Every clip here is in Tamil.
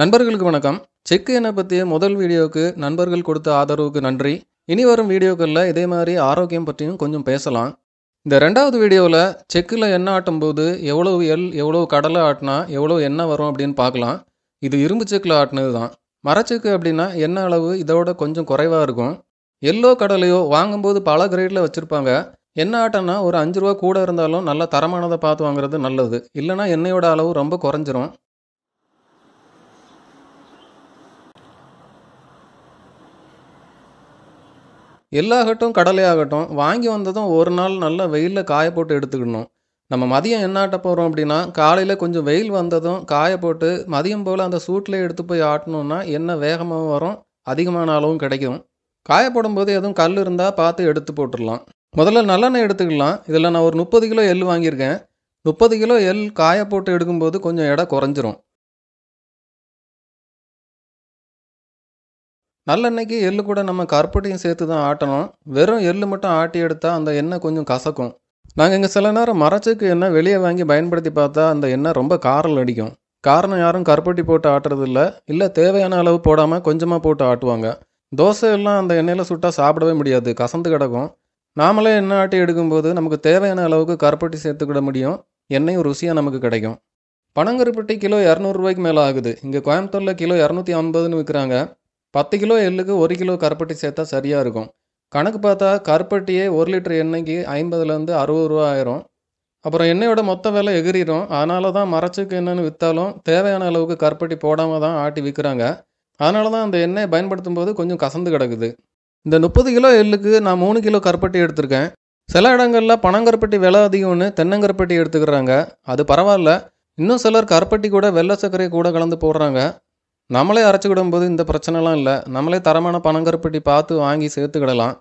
நண்பர்களுக்கு வணக்கம் செக் எண்ணெய் பற்றிய முதல் வீடியோவுக்கு நண்பர்கள் கொடுத்த ஆதரவுக்கு நன்றி இனி வரும் வீடியோக்களில் இதே மாதிரி ஆரோக்கியம் பற்றியும் கொஞ்சம் பேசலாம் இந்த ரெண்டாவது வீடியோவில் செக்கில் எண்ணெய் ஆட்டும் போது எவ்வளோ எல் எவ்வளோ கடலை ஆட்டினா எவ்வளோ எண்ணெய் வரும் அப்படின்னு பார்க்கலாம் இது இரும்பு செக்கில் ஆட்டினது தான் மரச்செக்கு அப்படின்னா எண்ணெய் அளவு இதோட கொஞ்சம் குறைவாக இருக்கும் எல்லோ கடலையோ வாங்கும்போது பல கிரேடில் வச்சுருப்பாங்க எண்ணெய் ஆட்டம்னா ஒரு அஞ்சு ரூபா கூட இருந்தாலும் நல்லா தரமானதை பார்த்து வாங்குறது நல்லது இல்லைனா எண்ணெயோட அளவு ரொம்ப குறைஞ்சிரும் எல்லாகட்டும் கடலையாகட்டும் வாங்கி வந்ததும் ஒரு நாள் நல்லா வெயிலில் காய போட்டு எடுத்துக்கணும் நம்ம மதியம் என்னாட்ட போகிறோம் அப்படின்னா காலையில் கொஞ்சம் வெயில் வந்ததும் காய போட்டு மதியம் போல் அந்த சூட்டில் எடுத்து போய் ஆட்டணும்னா என்ன வேகமாகவும் வரும் அதிகமான அளவும் கிடைக்கும் காய போடும்போது எதுவும் கல் இருந்தால் பார்த்து எடுத்து போட்டுடலாம் முதல்ல நல்லெண்ணெய் எடுத்துக்கலாம் இதில் நான் ஒரு முப்பது கிலோ எள் வாங்கியிருக்கேன் முப்பது கிலோ எள் காய போட்டு எடுக்கும்போது கொஞ்சம் எடை குறைஞ்சிரும் நல்லெண்ணெய்க்கு எள்ளு கூட நம்ம கருப்பட்டியும் சேர்த்து தான் ஆட்டணும் வெறும் எள்ளு மட்டும் ஆட்டி எடுத்தால் அந்த எண்ணெய் கொஞ்சம் கசக்கும் நாங்கள் இங்கே சில நேரம் மரச்சுக்கு எண்ணெய் வெளியே வாங்கி பயன்படுத்தி பார்த்தா அந்த எண்ணெய் ரொம்ப காரல் அடிக்கும் காரணம் யாரும் கருப்பட்டி போட்டு ஆட்டுறது இல்லை இல்லை தேவையான அளவு போடாமல் கொஞ்சமாக போட்டு ஆட்டுவாங்க தோசை எல்லாம் அந்த எண்ணெயில் சுட்டால் சாப்பிடவே முடியாது கசந்து கிடக்கும் நாமளே எண்ணெய் ஆட்டி எடுக்கும்போது நமக்கு தேவையான அளவுக்கு கருப்பட்டி சேர்த்துக்கிட முடியும் எண்ணெயும் ருசியாக நமக்கு கிடைக்கும் பனங்கருப்பட்டி கிலோ இரநூறுவாய்க்கு மேலே ஆகுது இங்கே கோயம்புத்தூரில் கிலோ இரநூத்தி ஐம்பதுன்னு விற்கிறாங்க பத்து கிலோ எள்ளுக்கு ஒரு கிலோ கருப்பட்டி சேர்த்தா சரியாக இருக்கும் கணக்கு பார்த்தா கருப்பட்டியே ஒரு லிட்டர் எண்ணெய்க்கு ஐம்பதுலேருந்து அறுபது ரூபா ஆயிரும் அப்புறம் எண்ணெயோட மொத்த விலை எகிரிடும் அதனால தான் மரச்சுக்கு என்னென்னு விற்றாலும் தேவையான அளவுக்கு கருப்பட்டி போடாமல் தான் ஆட்டி விற்கிறாங்க அதனால தான் அந்த எண்ணெயை பயன்படுத்தும் போது கொஞ்சம் கசந்து கிடக்குது இந்த முப்பது கிலோ எள்ளுக்கு நான் மூணு கிலோ கருப்பட்டி எடுத்திருக்கேன் சில இடங்களில் பனங்கருப்பட்டி விலை அதிகம்னு தென்னங்கருப்பட்டி எடுத்துக்கிறாங்க அது பரவாயில்ல இன்னும் சிலர் கருப்பட்டி கூட வெள்ளை சர்க்கரை கூட கலந்து போடுறாங்க நம்மளே அரைச்சிக்கிடும் போது இந்த பிரச்சனைலாம் இல்லை நம்மளே தரமான பனங்கருப்பட்டி பார்த்து வாங்கி சேர்த்துக்கிடலாம்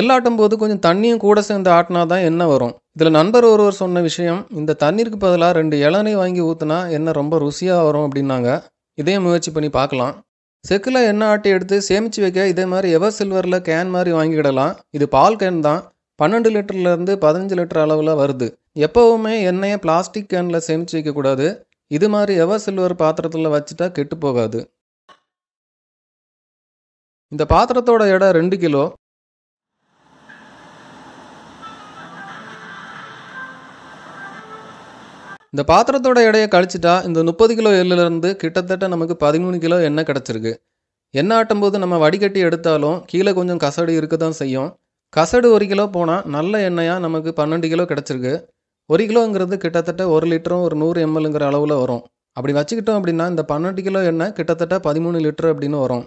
எல்லாட்டும் போது கொஞ்சம் தண்ணியும் கூட சேர்ந்து ஆட்டினா தான் என்ன வரும் இதில் நண்பர் ஒருவர் சொன்ன விஷயம் இந்த தண்ணீருக்கு பதிலாக ரெண்டு இளநீ வாங்கி ஊற்றுனா என்ன ரொம்ப ருசியாக வரும் அப்படின்னாங்க இதே முயற்சி பண்ணி பார்க்கலாம் செக்கில் எண்ணெய் ஆட்டி எடுத்து சேமித்து வைக்க இதே மாதிரி எவர் சில்வரில் கேன் மாதிரி வாங்கிக்கிடலாம் இது பால் கேன் தான் பன்னெண்டு லிட்டர்லேருந்து பதினஞ்சு லிட்டர் அளவில் வருது எப்போவுமே எண்ணெயை பிளாஸ்டிக் கேனில் சேமித்து வைக்கக்கூடாது இது மாதிரி எவர் சில்வர் பாத்திரத்தில் வச்சுட்டா கெட்டு போகாது இந்த பாத்திரத்தோட எடை ரெண்டு கிலோ இந்த பாத்திரத்தோட எடையை கழிச்சிட்டா இந்த முப்பது கிலோ எள்ளுலேருந்து கிட்டத்தட்ட நமக்கு பதிமூணு கிலோ எண்ணெய் கிடச்சிருக்கு எண்ணெய் ஆட்டும்போது நம்ம வடிகட்டி எடுத்தாலும் கீழே கொஞ்சம் கசடு இருக்க தான் செய்யும் கசடு ஒரு கிலோ போனால் நல்ல எண்ணெயாக நமக்கு பன்னெண்டு கிலோ கிடச்சிருக்கு ஒரு கிலோங்கிறது கிட்டத்தட்ட ஒரு லிட்டரும் ஒரு நூறு எம்எல்ங்கிற அளவில் வரும் அப்படி வச்சுக்கிட்டோம் அப்படின்னா இந்த பன்னெண்டு கிலோ எண்ணெய் கிட்டத்தட்ட பதிமூணு லிட்டர் அப்படின்னு வரும்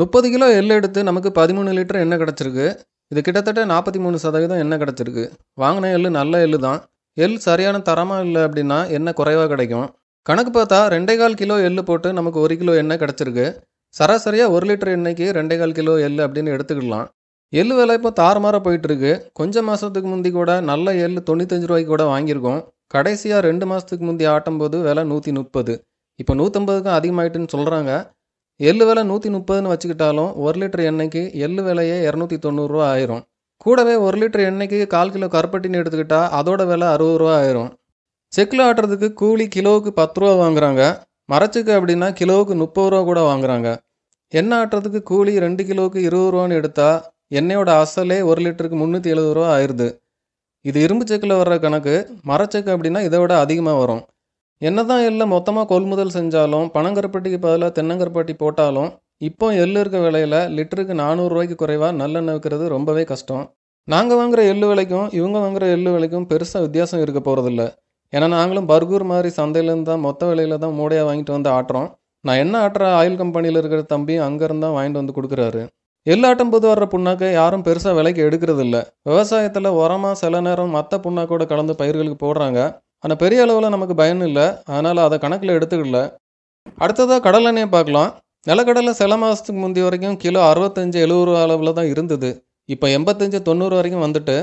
முப்பது கிலோ எள்ளு எடுத்து நமக்கு பதிமூணு லிட்டர் எண்ணெய் கிடச்சிருக்கு இது கிட்டத்தட்ட நாற்பத்தி மூணு சதவீதம் எண்ணெய் கிடச்சிருக்கு வாங்கின எள்ளு நல்ல எள்ளு தான் எள் சரியான தரமாக இல்லை அப்படின்னா எண்ணெய் குறைவாக கிடைக்கும் கணக்கு பார்த்தா ரெண்டே கால் கிலோ எள்ளு போட்டு நமக்கு ஒரு கிலோ எண்ணெய் கிடச்சிருக்கு சராசரியாக ஒரு லிட்டர் எண்ணெய்க்கு ரெண்டே கால் கிலோ எள் அப்படின்னு எடுத்துக்கிடலாம் எள் விலை இப்போ தாறுமாறாக போயிட்டுருக்கு கொஞ்சம் மாதத்துக்கு முந்தி கூட நல்ல எள் தொண்ணூத்தஞ்சு ரூபாய்க்கு கூட வாங்கியிருக்கோம் கடைசியாக ரெண்டு மாதத்துக்கு முந்தி ஆட்டும்போது விலை நூற்றி முப்பது இப்போ நூற்றம்பதுக்கும் அதிகமாயிட்டுன்னு சொல்கிறாங்க எள்ளு விலை நூற்றி முப்பதுன்னு வச்சுக்கிட்டாலும் ஒரு லிட்டர் எண்ணெய்க்கு எள்ளு விலையே இரநூத்தி தொண்ணூறுரூவா ஆயிரும் கூடவே ஒரு லிட்டர் எண்ணெய்க்கு கால் கிலோ கருப்பட்டின்னு எடுத்துக்கிட்டால் அதோட விலை அறுபது ரூபா ஆயிரும் செக்கில் ஆட்டுறதுக்கு கூலி கிலோவுக்கு பத்து ரூபா வாங்குறாங்க மரச்சுக்கு அப்படின்னா கிலோவுக்கு முப்பது ரூபா கூட வாங்குறாங்க எண்ணெய் ஆட்டுறதுக்கு கூலி ரெண்டு கிலோவுக்கு இருபது ரூபான்னு எடுத்தால் எண்ணெயோட அசலே ஒரு லிட்டருக்கு முந்நூற்றி எழுபது ரூபா ஆயிடுது இது இரும்பு செக்கில் வர்ற கணக்கு மரச்செக்கு அப்படின்னா இதை விட அதிகமாக வரும் என்ன தான் எல்லாம் மொத்தமாக கொள்முதல் செஞ்சாலும் பனங்கருப்பட்டிக்கு பதிலாக தென்னங்கருப்பட்டி போட்டாலும் இப்போ எள்ளு இருக்க விலையில் லிட்டருக்கு நானூறுரூவாய்க்கு குறைவாக நல்லெண்ணெய் விற்கிறது ரொம்பவே கஷ்டம் நாங்கள் வாங்குகிற எள்ளு விலைக்கும் இவங்க வாங்குகிற எள்ளு விலைக்கும் பெருசாக வித்தியாசம் இருக்க போகிறதில்ல ஏன்னா நாங்களும் பர்கூர் மாதிரி சந்தையிலேருந்து தான் மொத்த விலையில் தான் மூடையாக வாங்கிட்டு வந்து ஆட்டுறோம் நான் என்ன ஆட்டுற ஆயில் கம்பெனியில் இருக்கிற தம்பி அங்கேருந்து தான் வாங்கிட்டு வந்து கொடுக்குறாரு எல்லாட்டும் புது வர்ற புண்ணாக்கை யாரும் பெருசாக விலைக்கு எடுக்கிறது இல்லை விவசாயத்தில் உரமாக சில நேரம் மற்ற புண்ணாக்கோட கலந்து பயிர்களுக்கு போடுறாங்க ஆனால் பெரிய அளவில் நமக்கு பயன் இல்லை அதனால் அதை கணக்கில் எடுத்துக்கல அடுத்ததாக கடலெண்ணெயை பார்க்கலாம் நிலக்கடலை சில மாதத்துக்கு முந்தைய வரைக்கும் கிலோ அறுபத்தஞ்சு எழுபது ரூபா அளவில் தான் இருந்தது இப்போ எண்பத்தஞ்சு தொண்ணூறு வரைக்கும் வந்துட்டு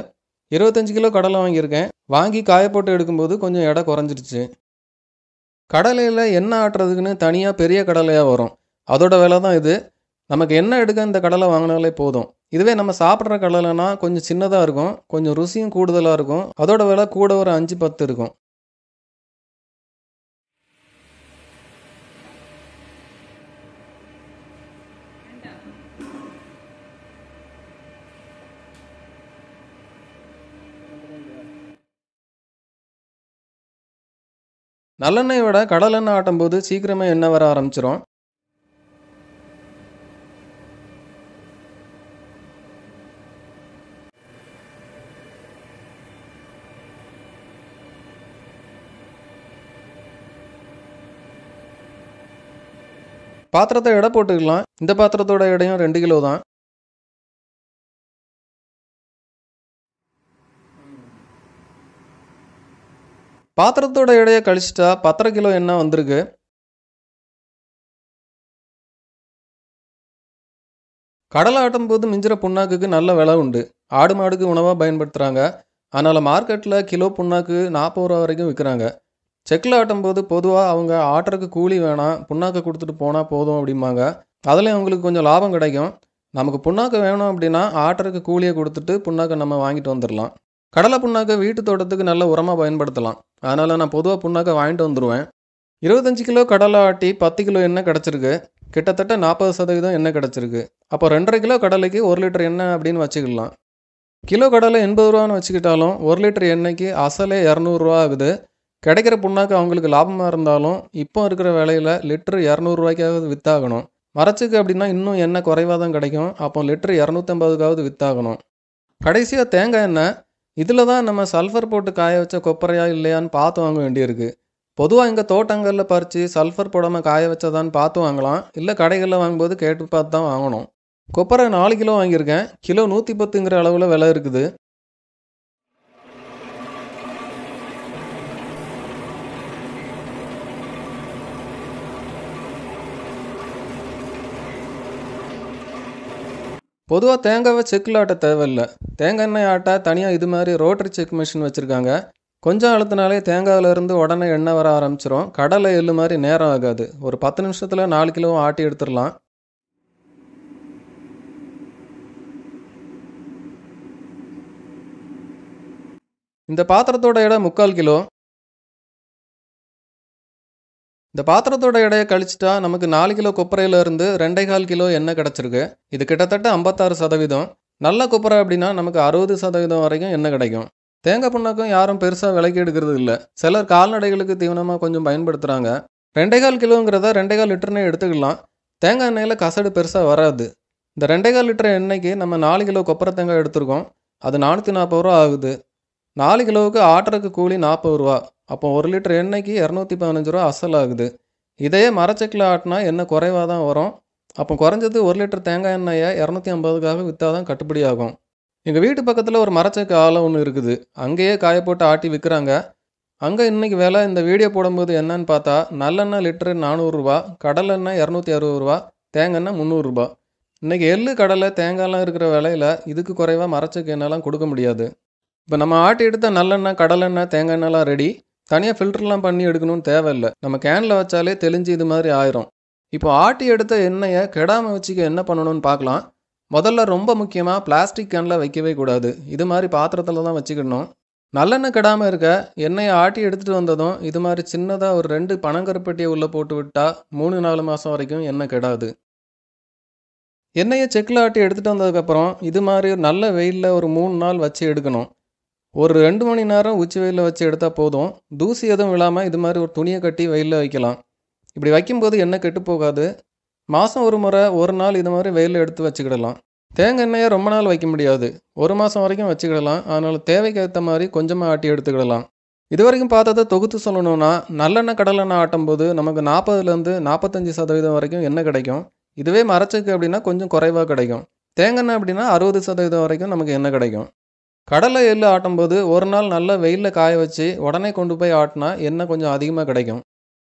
இருபத்தஞ்சு கிலோ கடலை வாங்கியிருக்கேன் வாங்கி காயப்போட்டு எடுக்கும்போது கொஞ்சம் எடை குறைஞ்சிருச்சு கடலையில் என்ன ஆட்டுறதுக்குன்னு தனியாக பெரிய கடலையாக வரும் அதோட விலை தான் இது நமக்கு என்ன எடுக்க இந்த கடலை வாங்கினாலே போதும் இதுவே நம்ம சாப்பிட்ற கடலைனா கொஞ்சம் சின்னதாக இருக்கும் கொஞ்சம் ருசியும் கூடுதலாக இருக்கும் அதோட விலை கூட ஒரு அஞ்சு பத்து இருக்கும் நல்லெண்ணெயை விட கடலெண்ணெய் ஆட்டும் போது சீக்கிரமே எண்ணெய் வர ஆரம்பிச்சிடும் பாத்திரத்தை எடை போட்டுக்கலாம் இந்த பாத்திரத்தோட எடையும் ரெண்டு கிலோ தான் பாத்திரத்தோட எடையை கழிச்சிட்டா பத்தரை கிலோ என்ன வந்திருக்கு கடலை ஆட்டும் போது மிஞ்சிற புண்ணாக்குக்கு நல்ல விலை உண்டு ஆடு மாடுக்கு உணவாக பயன்படுத்துகிறாங்க அதனால் மார்க்கெட்டில் கிலோ புண்ணாக்கு நாற்பது ரூபா வரைக்கும் விற்கிறாங்க செக்கில் ஆட்டும்போது பொதுவாக அவங்க ஆட்டுறக்கு கூலி வேணாம் புண்ணாக்கை கொடுத்துட்டு போனால் போதும் அப்படிம்பாங்க அதில் அவங்களுக்கு கொஞ்சம் லாபம் கிடைக்கும் நமக்கு புண்ணாக்கு வேணும் அப்படின்னா ஆட்டுறதுக்கு கூலியை கொடுத்துட்டு புண்ணாக்கை நம்ம வாங்கிட்டு வந்துடலாம் கடலை புண்ணாக்கை வீட்டு தோட்டத்துக்கு நல்ல உரமாக பயன்படுத்தலாம் அதனால் நான் பொதுவாக புண்ணாக்கை வாங்கிட்டு வந்துடுவேன் இருபத்தஞ்சு கிலோ கடலை ஆட்டி பத்து கிலோ எண்ணெய் கிடச்சிருக்கு கிட்டத்தட்ட நாற்பது சதவீதம் எண்ணெய் கிடச்சிருக்கு அப்போ ரெண்டரை கிலோ கடலைக்கு ஒரு லிட்டர் எண்ணெய் அப்படின்னு வச்சுக்கலாம் கிலோ கடலை எண்பது ரூபான்னு வச்சுக்கிட்டாலும் ஒரு லிட்டர் எண்ணெய்க்கு அசலே இரநூறுவா ஆகுது கிடைக்கிற புண்ணாக்கு அவங்களுக்கு லாபமாக இருந்தாலும் இப்போ இருக்கிற விலையில் லிட்டரு இரநூறுவாய்க்காவது விற்றாகணும் மரச்சுக்கு அப்படின்னா இன்னும் எண்ணெய் குறைவாக தான் கிடைக்கும் அப்போ லிட்டரு இரநூத்தம்பதுக்காவது விற்றாகணும் கடைசியாக தேங்காய் எண்ணெய் இதில் தான் நம்ம சல்ஃபர் போட்டு காய வச்ச கொப்பரையா இல்லையான்னு பார்த்து வாங்க வேண்டியிருக்கு பொதுவாக இங்கே தோட்டங்களில் பறித்து சல்ஃபர் போடாமல் காய வச்சதான்னு பார்த்து வாங்கலாம் இல்லை கடைகளில் வாங்கும்போது கேட்டு பார்த்து தான் வாங்கணும் கொப்பரை நாலு கிலோ வாங்கியிருக்கேன் கிலோ நூற்றி பத்துங்கிற அளவில் விலை இருக்குது பொதுவாக தேங்காவை செக்கில் ஆட்ட தேவையில்லை தேங்காய் எண்ணெய் ஆட்ட தனியாக இது மாதிரி ரோட்டரி செக் மிஷின் வச்சுருக்காங்க கொஞ்சம் அழுத்தினாலே தேங்காயிலேருந்து உடனே எண்ணெய் வர ஆரம்பிச்சிரும் கடலை எள்ளு மாதிரி நேரம் ஆகாது ஒரு பத்து நிமிஷத்தில் நாலு கிலோவும் ஆட்டி எடுத்துடலாம் இந்த பாத்திரத்தோட இடம் முக்கால் கிலோ இந்த பாத்திரத்தோட எடையை கழிச்சிட்டா நமக்கு நாலு கிலோ கொப்பரையிலேருந்து ரெண்டே கால் கிலோ எண்ணெய் கிடச்சிருக்கு இது கிட்டத்தட்ட ஐம்பத்தாறு சதவீதம் நல்ல கொப்பரை அப்படின்னா நமக்கு அறுபது சதவீதம் வரைக்கும் எண்ணெய் கிடைக்கும் தேங்காய் புண்ணாக்கும் யாரும் பெருசாக விலைக்கு எடுக்கிறது இல்லை சிலர் கால்நடைகளுக்கு தீவனமாக கொஞ்சம் பயன்படுத்துகிறாங்க ரெண்டே கால் கிலோங்கிறத ரெண்டே கால் லிட்டர்னே எடுத்துக்கலாம் தேங்காய் எண்ணெயில் கசடு பெருசாக வராது இந்த ரெண்டே கால் லிட்டர் எண்ணெய்க்கு நம்ம நாலு கிலோ கொப்பரை தேங்காய் எடுத்திருக்கோம் அது நானூற்றி நாற்பது ரூபா ஆகுது நாலு கிலோவுக்கு ஆட்டருக்கு கூலி நாற்பது ரூபா அப்போ ஒரு லிட்டர் எண்ணெய்க்கு இரநூத்தி பதினஞ்சு ரூபா அசல் ஆகுது இதையே மரச்சக்கில் ஆட்டினா எண்ணெய் குறைவாக தான் வரும் அப்போ குறைஞ்சது ஒரு லிட்டர் தேங்காய் எண்ணெயை இரநூத்தி ஐம்பதுக்காக விற்றா தான் கட்டுப்படி ஆகும் எங்கள் வீட்டு பக்கத்தில் ஒரு மரச்சக்கு ஆலை ஒன்று இருக்குது அங்கேயே காய போட்டு ஆட்டி விற்கிறாங்க அங்கே இன்றைக்கி விலை இந்த வீடியோ போடும்போது என்னன்னு பார்த்தா நல்லெண்ணெய் லிட்டரு நானூறுரூவா கடலெண்ணெய் இரநூத்தி அறுபது ரூபா தேங்காய் முந்நூறுரூபா இன்றைக்கி எள்ளு கடலை தேங்காய்லாம் இருக்கிற விலையில் இதுக்கு குறைவாக மரச்சக்கு எண்ணெய்லாம் கொடுக்க முடியாது இப்போ நம்ம ஆட்டி எடுத்த நல்லெண்ணெய் கடலெண்ணெய் தேங்காய் எண்ணெய்லாம் ரெடி தனியாக ஃபில்டர்லாம் பண்ணி எடுக்கணும்னு தேவையில்லை நம்ம கேனில் வச்சாலே தெளிஞ்சு இது மாதிரி ஆயிரும் இப்போ ஆட்டி எடுத்த எண்ணெயை கெடாமல் வச்சுக்க என்ன பண்ணணும்னு பார்க்கலாம் முதல்ல ரொம்ப முக்கியமாக பிளாஸ்டிக் கேனில் வைக்கவே கூடாது இது மாதிரி பாத்திரத்தில் தான் வச்சுக்கணும் நல்லெண்ணெய் கெடாமல் இருக்க எண்ணெயை ஆட்டி எடுத்துகிட்டு வந்ததும் இது மாதிரி சின்னதாக ஒரு ரெண்டு பணங்கருப்பட்டியை உள்ளே போட்டு விட்டால் மூணு நாலு மாதம் வரைக்கும் எண்ணெய் கெடாது எண்ணெயை செக்கில் ஆட்டி எடுத்துகிட்டு வந்ததுக்கப்புறம் இது மாதிரி நல்ல வெயிலில் ஒரு மூணு நாள் வச்சு எடுக்கணும் ஒரு ரெண்டு மணி நேரம் உச்சி வெயிலில் வச்சு எடுத்தால் போதும் தூசி எதுவும் விழாமல் இது மாதிரி ஒரு துணியை கட்டி வெயிலில் வைக்கலாம் இப்படி வைக்கும்போது எண்ணெய் கெட்டு போகாது மாதம் ஒரு முறை ஒரு நாள் இது மாதிரி வெயிலில் எடுத்து வச்சுக்கிடலாம் தேங்காய் எண்ணெயை ரொம்ப நாள் வைக்க முடியாது ஒரு மாதம் வரைக்கும் வச்சுக்கிடலாம் அதனால் தேவைக்கு ஏற்ற மாதிரி கொஞ்சமாக ஆட்டி எடுத்துக்கிடலாம் இது வரைக்கும் பார்த்ததை தொகுத்து சொல்லணும்னா நல்லெண்ணெய் கடலெண்ணெய் ஆட்டும்போது நமக்கு நாற்பதுலேருந்து நாற்பத்தஞ்சு சதவீதம் வரைக்கும் எண்ணெய் கிடைக்கும் இதுவே மறைச்சிக்கு அப்படின்னா கொஞ்சம் குறைவாக கிடைக்கும் தேங்காய் எண்ணெய் அப்படின்னா அறுபது சதவீதம் வரைக்கும் நமக்கு எண்ணெய் கிடைக்கும் கடலை எள்ளு ஆட்டும்போது ஒரு நாள் நல்லா வெயிலில் காய வச்சு உடனே கொண்டு போய் ஆட்டினா எண்ணெய் கொஞ்சம் அதிகமாக கிடைக்கும்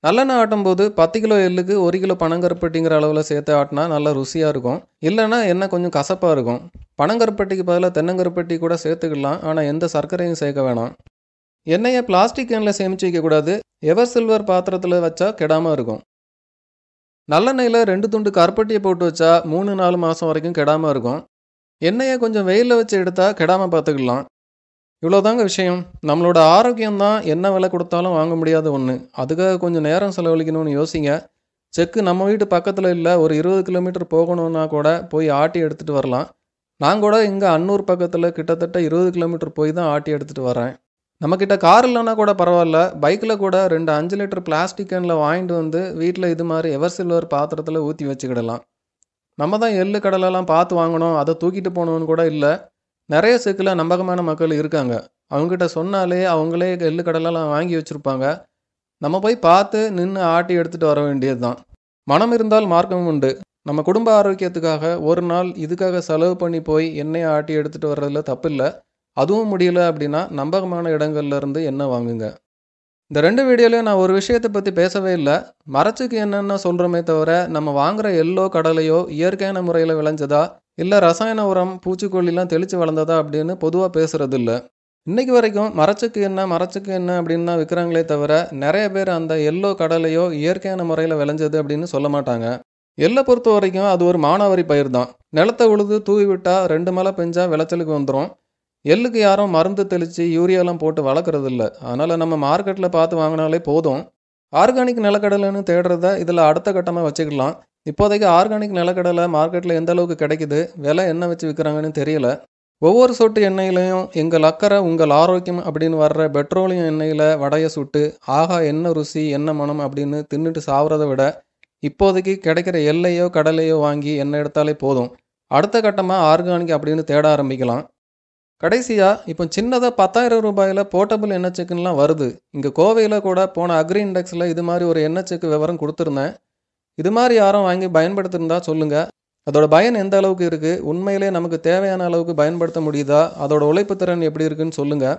நல்லெண்ணெய் ஆட்டும்போது பத்து கிலோ எள்ளுக்கு ஒரு கிலோ பனங்கருப்பட்டிங்கிற அளவில் சேர்த்து ஆட்டினா நல்லா ருசியாக இருக்கும் இல்லைன்னா எண்ணெய் கொஞ்சம் கசப்பாக இருக்கும் பனங்கருப்பட்டிக்கு பதிலாக தென்னங்கருப்பட்டி கூட சேர்த்துக்கலாம் ஆனால் எந்த சர்க்கரையும் சேர்க்க வேணாம் எண்ணெயை பிளாஸ்டிக் கேனில் சேமித்து வைக்கக்கூடாது எவர் சில்வர் பாத்திரத்தில் வச்சா கெடாமல் இருக்கும் நல்லெண்ணெயில் ரெண்டு துண்டு கருப்பட்டியை போட்டு வச்சா மூணு நாலு மாதம் வரைக்கும் கெடாமல் இருக்கும் எண்ணெயை கொஞ்சம் வெயிலில் வச்சு எடுத்தால் கெடாமல் பார்த்துக்கலாம் இவ்வளோதாங்க விஷயம் நம்மளோட ஆரோக்கியம் தான் என்ன விலை கொடுத்தாலும் வாங்க முடியாத ஒன்று அதுக்காக கொஞ்சம் நேரம் செலவழிக்கணும்னு யோசிங்க செக்கு நம்ம வீட்டு பக்கத்தில் இல்லை ஒரு இருபது கிலோமீட்டர் போகணுன்னா கூட போய் ஆட்டி எடுத்துகிட்டு வரலாம் நான் கூட இங்கே அன்னூர் பக்கத்தில் கிட்டத்தட்ட இருபது கிலோமீட்டர் போய் தான் ஆட்டி எடுத்துகிட்டு வரேன் நம்மக்கிட்ட கார் இல்லைன்னா கூட பரவாயில்ல பைக்கில் கூட ரெண்டு அஞ்சு லிட்டர் பிளாஸ்டிக் கேனில் வாங்கிட்டு வந்து வீட்டில் இது மாதிரி எவர் சில்வர் பாத்திரத்தில் ஊற்றி வச்சுக்கிடலாம் நம்ம தான் எள்ளு கடலெல்லாம் பார்த்து வாங்கணும் அதை தூக்கிட்டு போகணும்னு கூட இல்லை நிறைய சிக்கில் நம்பகமான மக்கள் இருக்காங்க அவங்ககிட்ட சொன்னாலே அவங்களே எள்ளு கடலெல்லாம் வாங்கி வச்சுருப்பாங்க நம்ம போய் பார்த்து நின்று ஆட்டி எடுத்துகிட்டு வர வேண்டியது தான் மனம் இருந்தால் மார்க்கம் உண்டு நம்ம குடும்ப ஆரோக்கியத்துக்காக ஒரு நாள் இதுக்காக செலவு பண்ணி போய் எண்ணெயை ஆட்டி எடுத்துகிட்டு வர்றதுல தப்பில்லை அதுவும் முடியல அப்படின்னா நம்பகமான இடங்கள்லேருந்து எண்ணெய் வாங்குங்க இந்த ரெண்டு வீடியோலையும் நான் ஒரு விஷயத்தை பற்றி பேசவே இல்லை மரச்சுக்கு என்னென்ன சொல்கிறோமே தவிர நம்ம வாங்குகிற எல்லோ கடலையோ இயற்கையான முறையில் விளைஞ்சதா இல்லை ரசாயன உரம் பூச்சிக்கொல்லிலாம் தெளித்து வளர்ந்ததா அப்படின்னு பொதுவாக பேசுகிறது இல்லை இன்றைக்கு வரைக்கும் மரச்சுக்கு என்ன மரச்சுக்கு என்ன அப்படின்னு தான் விற்கிறாங்களே தவிர நிறைய பேர் அந்த எல்லோ கடலையோ இயற்கையான முறையில் விளைஞ்சது அப்படின்னு சொல்ல மாட்டாங்க எல்லை பொறுத்த வரைக்கும் அது ஒரு மானாவரி பயிர் தான் நிலத்தை உழுது தூவி விட்டால் ரெண்டு மழை பெஞ்சால் விளைச்சலுக்கு வந்துடும் எள்ளுக்கு யாரும் மருந்து தெளித்து யூரியாலாம் போட்டு வளர்க்குறது இல்லை அதனால் நம்ம மார்க்கெட்டில் பார்த்து வாங்கினாலே போதும் ஆர்கானிக் நிலக்கடலைன்னு தேடுறத இதில் அடுத்த கட்டமாக வச்சுக்கலாம் இப்போதைக்கு ஆர்கானிக் நிலக்கடலை மார்க்கெட்டில் எந்த அளவுக்கு கிடைக்குது விலை என்ன வச்சு விற்கிறாங்கன்னு தெரியல ஒவ்வொரு சொட்டு எண்ணெயிலையும் எங்கள் அக்கறை உங்கள் ஆரோக்கியம் அப்படின்னு வர்ற பெட்ரோலியம் எண்ணெயில் வடையை சுட்டு ஆகா என்ன ருசி என்ன மனம் அப்படின்னு தின்னுட்டு சாவறதை விட இப்போதைக்கு கிடைக்கிற எல்லையோ கடலையோ வாங்கி என்ன எடுத்தாலே போதும் அடுத்த கட்டமாக ஆர்கானிக் அப்படின்னு தேட ஆரம்பிக்கலாம் கடைசியாக இப்போ சின்னதாக பத்தாயிரம் ரூபாயில் போர்ட்டபிள் எண்ணெய் செக்குன்னெலாம் வருது இங்கே கோவையில் கூட போன அக்ரி இண்டெக்ஸில் இது மாதிரி ஒரு எண்ணெய் செக்கு விவரம் கொடுத்துருந்தேன் இது மாதிரி யாரும் வாங்கி பயன்படுத்திருந்தா சொல்லுங்கள் அதோட பயன் எந்த அளவுக்கு இருக்குது உண்மையிலே நமக்கு தேவையான அளவுக்கு பயன்படுத்த முடியுதா அதோட உழைப்பு திறன் எப்படி இருக்குன்னு சொல்லுங்கள்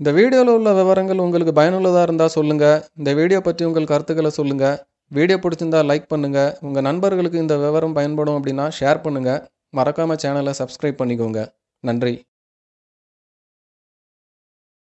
இந்த வீடியோவில் உள்ள விவரங்கள் உங்களுக்கு பயனுள்ளதாக இருந்தால் சொல்லுங்கள் இந்த வீடியோ பற்றி உங்கள் கருத்துக்களை சொல்லுங்கள் வீடியோ பிடிச்சிருந்தா லைக் பண்ணுங்கள் உங்கள் நண்பர்களுக்கு இந்த விவரம் பயன்படும் அப்படின்னா ஷேர் பண்ணுங்கள் மறக்காமல் சேனலை சப்ஸ்கிரைப் பண்ணிக்கோங்க நன்றி